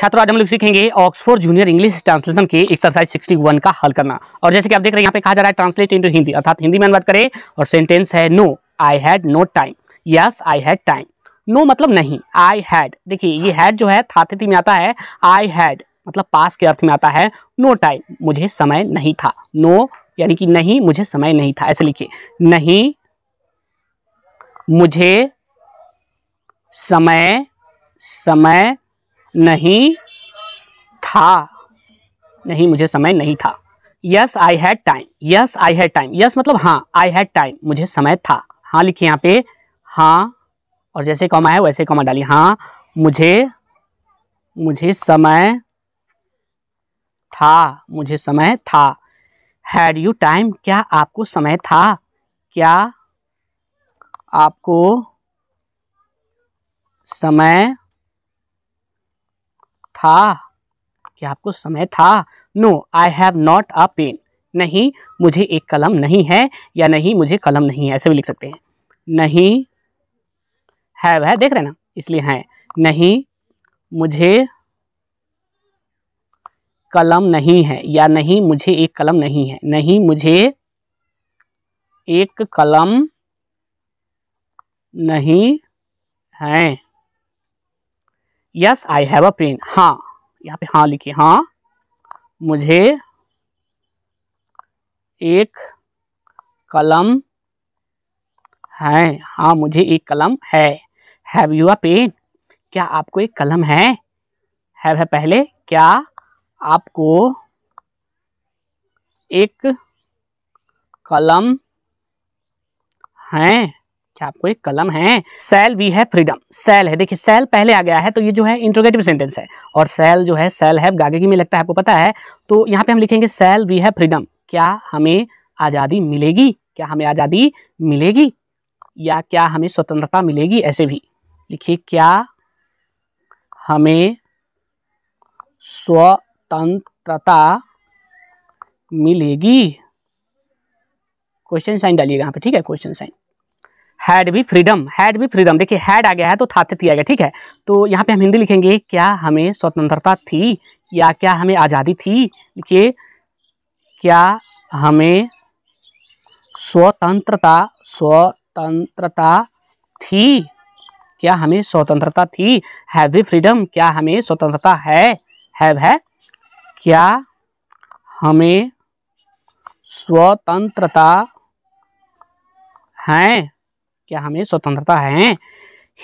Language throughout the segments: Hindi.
छात्रों आज हम लोग सीखेंगे ऑक्सफोर्ड जूनियर इंग्लिश ट्रांसलेशन के एक्सरसाइज 61 का हल करना और जैसे कि आप देख रहे हैं यहाँ पे कहा जा रहा है ट्रांसलेट इनटू हिंदी अर्थात हिंदी में अनुवाद करें और सेंटेंस है no I had no time yes I had time no मतलब नहीं आई हैड देखिए ये हैड जो है थाथिति में आता है आई हैड मतलब पास के अर्थ में आता है नो टाइम मुझे समय नहीं था नो यानी कि नहीं मुझे समय नहीं था ऐसे लिखिए नहीं मुझे समय समय नहीं था नहीं मुझे समय नहीं था yes I had time yes I had time yes मतलब हाँ आई हैड टाइम मुझे समय था हाँ लिखिए यहाँ पे हाँ और जैसे कॉमा है वैसे कॉमा डालिए हाँ मुझे मुझे समय था मुझे समय था हैड यू टाइम क्या आपको समय था क्या आपको समय था क्या आपको समय था no I have not a pen नहीं मुझे एक कलम नहीं है या नहीं मुझे कलम नहीं है ऐसे भी लिख सकते हैं नहीं है है देख रहे ना इसलिए है नहीं मुझे कलम नहीं है या नहीं मुझे एक कलम नहीं है नहीं मुझे एक कलम नहीं है yes I have a pen हाँ यहाँ पे हाँ लिखिए हाँ मुझे एक कलम है हाँ मुझे एक कलम है हैव यू अ पेन क्या आपको एक कलम है हैव है पहले क्या आपको एक कलम है क्या आपको एक कलम है सेल वी है फ्रीडम सेल है देखिए सेल पहले आ गया है तो ये जो है इंट्रोगेटिव सेंटेंस है और सेल जो है सेल है गागे की में लगता है आपको पता है तो यहाँ पे हम लिखेंगे सेल वी है फ्रीडम क्या हमें आज़ादी मिलेगी क्या हमें आज़ादी मिलेगी या क्या हमें स्वतंत्रता मिलेगी ऐसे भी लिखिए क्या हमें स्वतंत्रता मिलेगी क्वेश्चन साइन डालिएगा यहाँ पे ठीक है क्वेश्चन साइन हैड भी फ्रीडम हैड भी फ्रीडम देखिए हैड आ गया है तो था थी आ गया ठीक है तो यहाँ पे हम हिंदी लिखेंगे क्या हमें स्वतंत्रता थी या क्या हमें आज़ादी थी देखिए क्या हमें स्वतंत्रता स्वतंत्रता थी क्या हमें स्वतंत्रता थी हैव वी फ्रीडम क्या हमें स्वतंत्रता है हैव है क्या हमें स्वतंत्रता है क्या हमें स्वतंत्रता है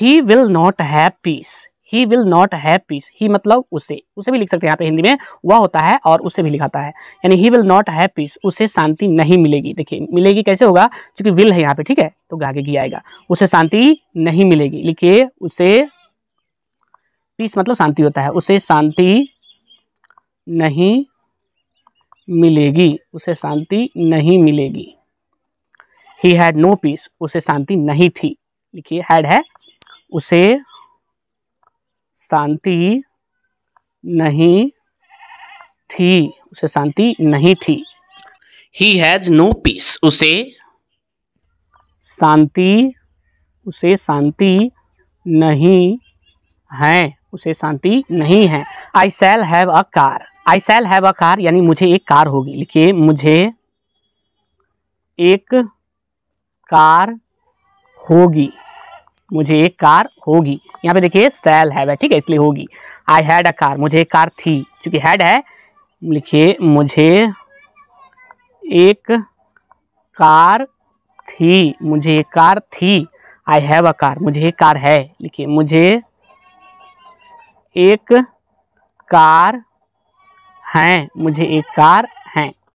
ही विल नॉट है peace he will not have peace he मतलब उसे उसे भी लिख सकते हैं यहाँ पे हिंदी में वह होता है और उसे भी लिखाता है यानी he will not have peace उसे शांति नहीं मिलेगी देखिए मिलेगी कैसे होगा क्योंकि विल है यहाँ पे ठीक है तो गागे की आएगा उसे शांति नहीं मिलेगी लिखिए उसे पीस मतलब शांति होता है उसे शांति नहीं मिलेगी उसे शांति नहीं मिलेगी ही हैड नो पीस उसे शांति नहीं थी लिखिए हैड है उसे शांति नहीं थी उसे शांति नहीं थी ही हैज नो पीस उसे शांति उसे शांति नहीं है उसे शांति नहीं है I shall have a car I shall have a car यानी मुझे एक कार होगी लिखिए मुझे एक कार होगी मुझे एक कार होगी यहाँ पे देखिए सेल हैव है ठीक है इसलिए होगी आई हैड अ कार मुझे एक कार थी चूंकि हैड है लिखिए मुझे एक कार थी मुझे एक कार थी आई हैव अ कार मुझे एक कार है लिखिए मुझे एक कार है मुझे एक कार